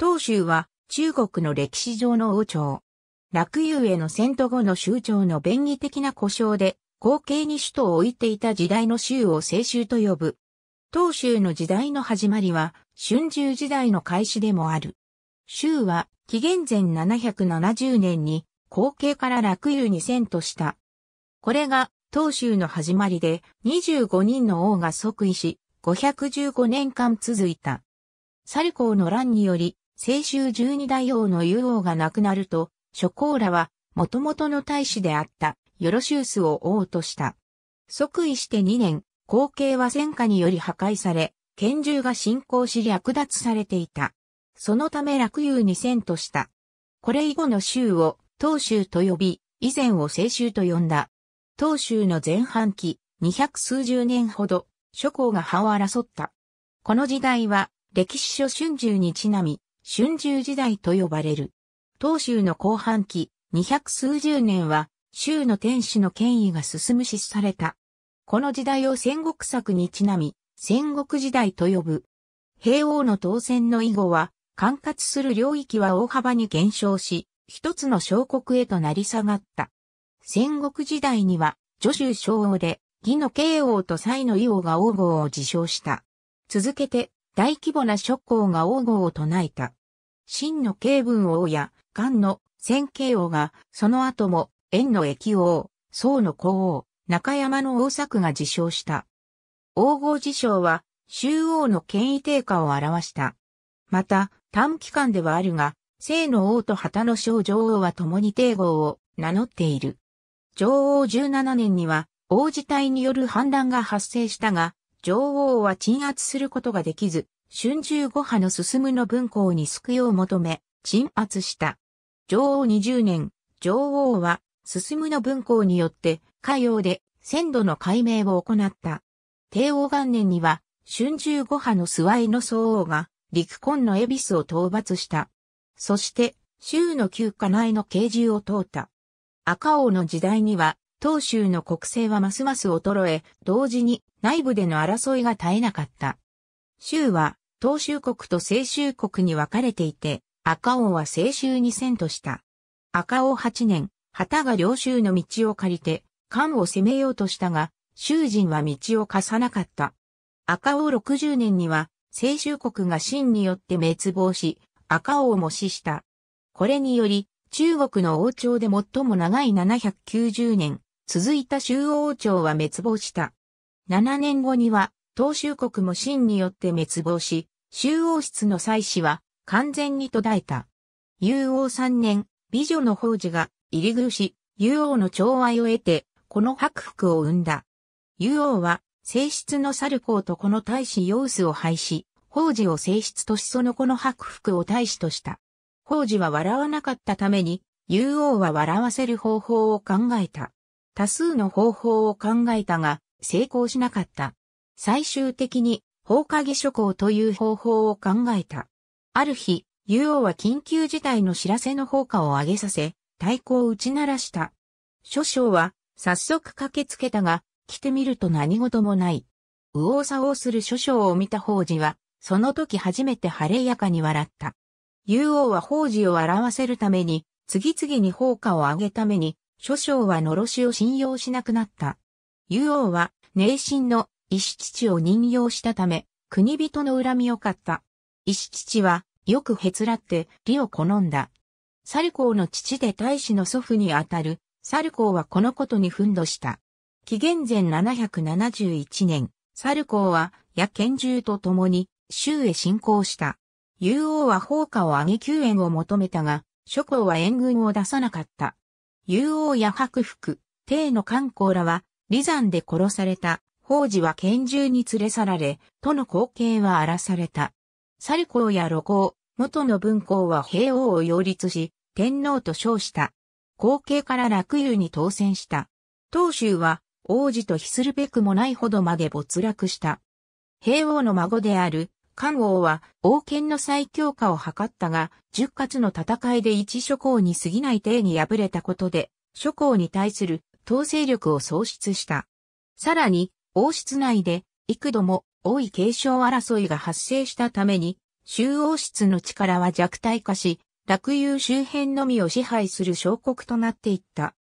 東州は中国の歴史上の王朝。楽遊への遷都後の州長の便宜的な故障で、後継に首都を置いていた時代の州を清州と呼ぶ。東州の時代の始まりは、春秋時代の開始でもある。州は、紀元前770年に、後継から楽遊に遷都した。これが、東州の始まりで、25人の王が即位し、515年間続いた。サル公の乱により、清州十二大王の湯王が亡くなると、諸侯らは、元々の大使であった、ヨロシウスを王とした。即位して2年、後継は戦火により破壊され、拳銃が侵攻し略奪されていた。そのため落遊に戦とした。これ以後の州を東州と呼び、以前を清州と呼んだ。東州の前半期、二百数十年ほど、諸侯が派を争った。この時代は、歴史書春秋にちなみ、春秋時代と呼ばれる。東州の後半期、二百数十年は、州の天使の権威が進むしされた。この時代を戦国策にちなみ、戦国時代と呼ぶ。平王の当選の以後は、管轄する領域は大幅に減少し、一つの小国へと成り下がった。戦国時代には、徐州小王で、義の慶王と蔡の伊王が王号を自称した。続けて、大規模な諸侯が王号を唱えた。秦の慶文王や、漢の先慶王が、その後も、縁の駅王、宋の皇王、中山の王作が自称した。王号自称は、周王の権威低下を表した。また、短期間ではあるが、聖の王と旗の小女王は共に帝号を名乗っている。女王17年には、王自体による反乱が発生したが、女王は鎮圧することができず、春秋五派の進むの文校に救いを求め、鎮圧した。女王20年、女王は、進むの文校によって、海洋で、鮮度の解明を行った。帝王元年には、春秋五派の諏訪の総王が、陸根の恵比寿を討伐した。そして、州の旧家内の刑獣を通った。赤王の時代には、当州の国勢はますます衰え、同時に内部での争いが絶えなかった。州は、東州国と西州国に分かれていて、赤王は西州に遷とした。赤王8年、旗が領州の道を借りて、漢を攻めようとしたが、囚人は道を貸さなかった。赤王60年には、西州国が秦によって滅亡し、赤王も死した。これにより、中国の王朝で最も長い790年、続いた周王朝は滅亡した。7年後には、東州国も秦によって滅亡し、周王室の祭祀は完全に途絶えた。雄王3年、美女の宝珠が入り苦し、雄王の寵愛を得て、この白服を生んだ。雄王は、正室の猿公とこの大使様子を廃止、宝珠を正室としその子の白服を大使とした。宝珠は笑わなかったために、雄王は笑わせる方法を考えた。多数の方法を考えたが、成功しなかった。最終的に放火下諸行という方法を考えた。ある日、竜王は緊急事態の知らせの放火を上げさせ、太鼓を打ち鳴らした。諸将は早速駆けつけたが、来てみると何事もない。右往左往する諸将を見た法事は、その時初めて晴れやかに笑った。竜王は法事を表せるために、次々に放火を上げために、諸将は呪しを信用しなくなった。湯王は、内心の石父を任用したため、国人の恨みを買った。石父は、よくへつらって、利を好んだ。サル公の父で大使の祖父にあたる、サル公はこのことに奮闘した。紀元前771年、サル公は、や拳銃と共に、州へ侵攻した。竜王は放火を上げ救援を求めたが、諸侯は援軍を出さなかった。竜王や白福、帝の観光らは、離山で殺された、法事は拳銃に連れ去られ、との光景は荒らされた。猿公や露公、元の文公は平王を擁立し、天皇と称した。後継から落遊に当選した。東州は、王子と比するべくもないほどまで没落した。平王の孫である、漢王は王権の再強化を図ったが、十活の戦いで一諸侯に過ぎない定に敗れたことで、諸侯に対する統制力を喪失した。さらに、王室内で幾度も多い継承争いが発生したために、周王室の力は弱体化し、落遊周辺のみを支配する小国となっていった。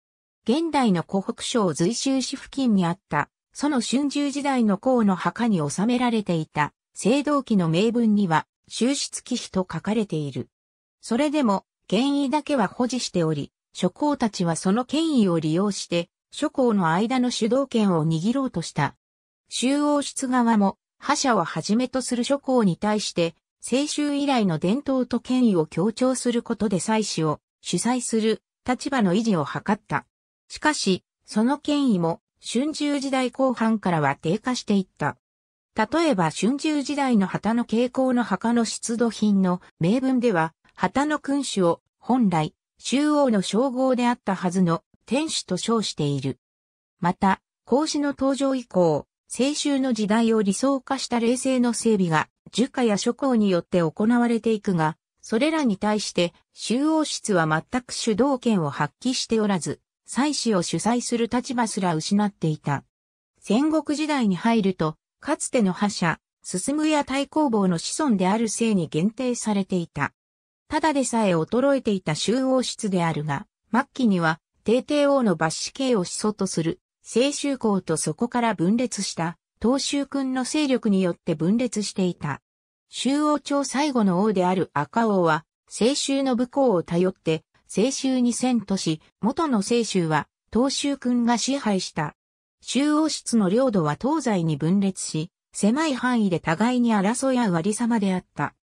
現代の湖北省随州市付近にあった、その春秋時代の皇の墓に収められていた、青銅器の名文には、収室忌避と書かれている。それでも、権威だけは保持しており、諸侯たちはその権威を利用して、諸侯の間の主導権を握ろうとした。周王室側も、覇者をはじめとする諸侯に対して、青州以来の伝統と権威を強調することで祭祀を主催する立場の維持を図った。しかし、その権威も春秋時代後半からは低下していった。例えば春秋時代の旗の傾向の墓の出土品の名文では、旗の君主を本来周王の称号であったはずの天主と称している。また、孔子の登場以降、青春の時代を理想化した冷静の整備が、儒家や諸侯によって行われていくが、それらに対して、周王室は全く主導権を発揮しておらず、祭祀を主催する立場すら失っていた。戦国時代に入ると、かつての覇者、進むや太公望の子孫である姓に限定されていた。ただでさえ衰えていた周王室であるが、末期には、帝帝王の抜死刑を始祖とする、清州公とそこから分裂した、東州君の勢力によって分裂していた。周王朝最後の王である赤王は、清州の武功を頼って、清州に遷都し、元の清州は、東州君が支配した。周王室の領土は東西に分裂し、狭い範囲で互いに争い合う割りであった。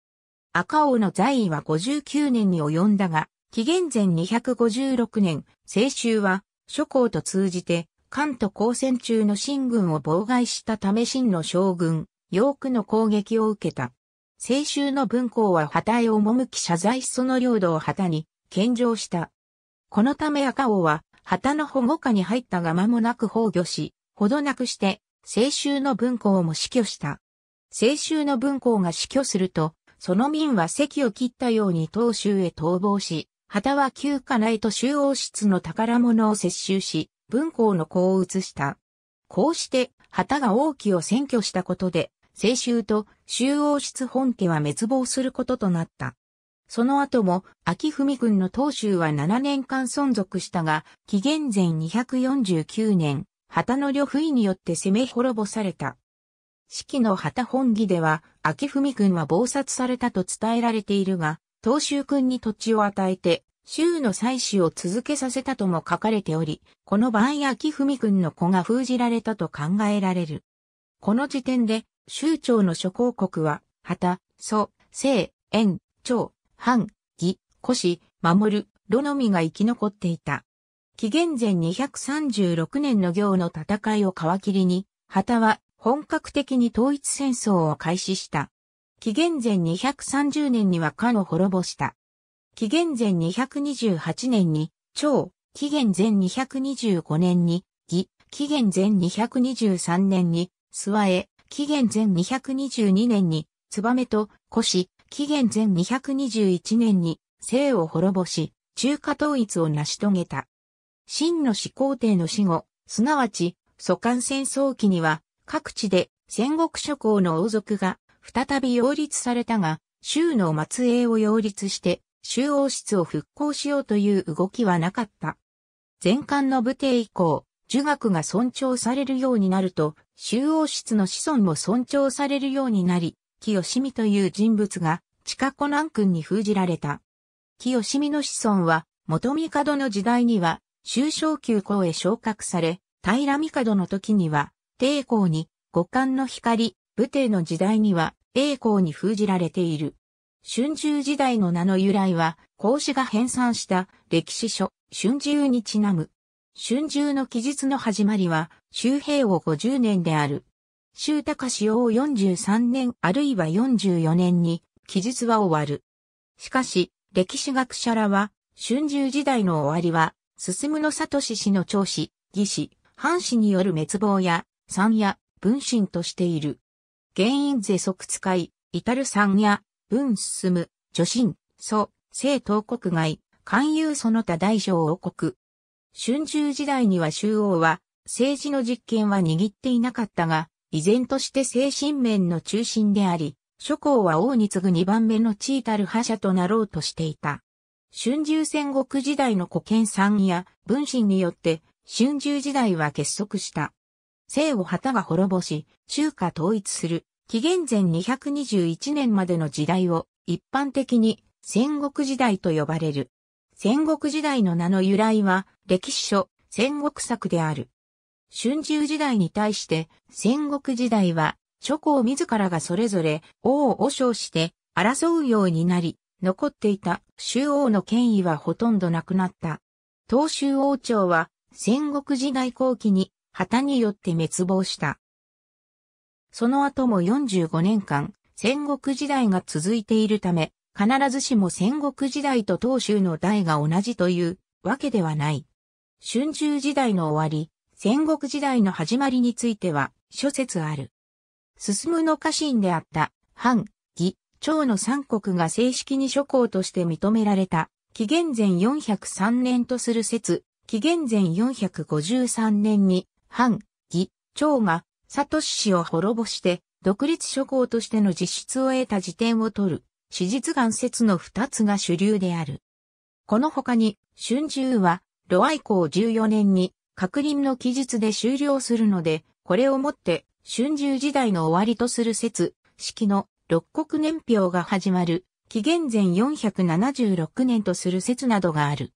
赤王の在位は59年に及んだが、紀元前256年、清州は諸侯と通じて、関東交戦中の新軍を妨害したため秦の将軍、ー久の攻撃を受けた。清州の文皇は旗へ赴き謝罪しその領土を旗に献上した。このため赤王は旗の保護下に入ったが間もなく崩御し、ほどなくして、清州の文皇も死去した。清州の文皇が死去すると、その民は席を切ったように当州へ逃亡し、旗は旧家内と州王室の宝物を接収し、文校の子を移した。こうして、旗が王旗を占拠したことで、清州と州王室本家は滅亡することとなった。その後も、秋文君の当州は7年間存続したが、紀元前249年、旗の呂不意によって攻め滅ぼされた。四季の旗本義では、秋文君は暴殺されたと伝えられているが、東州君に土地を与えて、州の祭祀を続けさせたとも書かれており、この場合秋文君の子が封じられたと考えられる。この時点で、州長の諸公国は、旗、祖、聖、縁、長、藩、義、古守る、炉のみが生き残っていた。紀元前236年の行の戦いを皮切りに、旗は本格的に統一戦争を開始した。紀元前230年にはかの滅ぼした。紀元前228年に、趙、紀元前225年に、魏、紀元前223年に、諏訪へ、紀元前222年に、燕と、腰、紀元前221年に、生を滅ぼし、中華統一を成し遂げた。真の始皇帝の死後、すなわち、祖官戦争期には、各地で戦国諸侯の王族が再び擁立されたが、州の末裔を擁立して州王室を復興しようという動きはなかった。前漢の武帝以降、儒学が尊重されるようになると、州王室の子孫も尊重されるようになり、清澄という人物が、近湖南君に封じられた。清澄の子孫は、元帝の時代には、周小宮校へ昇格され、平帝の時には、帝光に五感の光、武帝の時代には栄光に封じられている。春秋時代の名の由来は、孔子が編纂した歴史書、春秋にちなむ。春秋の記述の始まりは、周平を50年である。周高氏を43年あるいは44年に、記述は終わる。しかし、歴史学者らは、春秋時代の終わりは、進むの里氏氏の長子、義氏、藩氏による滅亡や、三夜、分身としている。原因是即使い、至る三夜、分進む、女神、祖、聖東国外、勧誘その他大小王国。春秋時代には周王は、政治の実権は握っていなかったが、依然として精神面の中心であり、諸侯は王に次ぐ二番目の地位たる覇者となろうとしていた。春秋戦国時代の古見三夜、文臣によって、春秋時代は結束した。生を旗が滅ぼし、中華統一する、紀元前221年までの時代を一般的に戦国時代と呼ばれる。戦国時代の名の由来は歴史書、戦国策である。春秋時代に対して戦国時代は諸侯自らがそれぞれ王を和尚して争うようになり、残っていた周王の権威はほとんどなくなった。東周王朝は戦国時代後期に旗によって滅亡した。その後も45年間、戦国時代が続いているため、必ずしも戦国時代と当州の代が同じというわけではない。春秋時代の終わり、戦国時代の始まりについては諸説ある。進むの家臣であった藩、義、趙の三国が正式に諸侯として認められた、紀元前403年とする説、紀元前453年に藩、義、長が、サトシ氏を滅ぼして、独立諸侯としての実質を得た辞典を取る、史実岩説の二つが主流である。この他に、春秋は、ロア公降14年に、確認の記述で終了するので、これをもって、春秋時代の終わりとする説、式の六国年表が始まる、紀元前476年とする説などがある。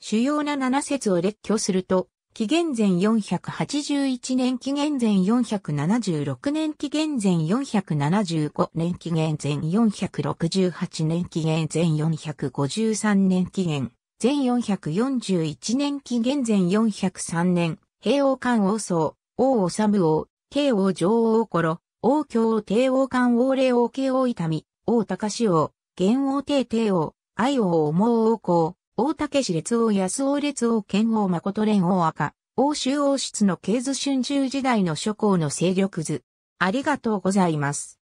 主要な七説を列挙すると、紀元前481年紀元前476年紀元前475年紀元前468年紀元前453年紀元前441年紀元前403年平王間王宗王治王慶王女王頃王京王帝王間王霊王慶王伊丹王高志王元王帝帝王愛王王王公大竹市列王安王列王剣王誠連王赤、欧州王室の経図春秋時代の諸侯の勢力図。ありがとうございます。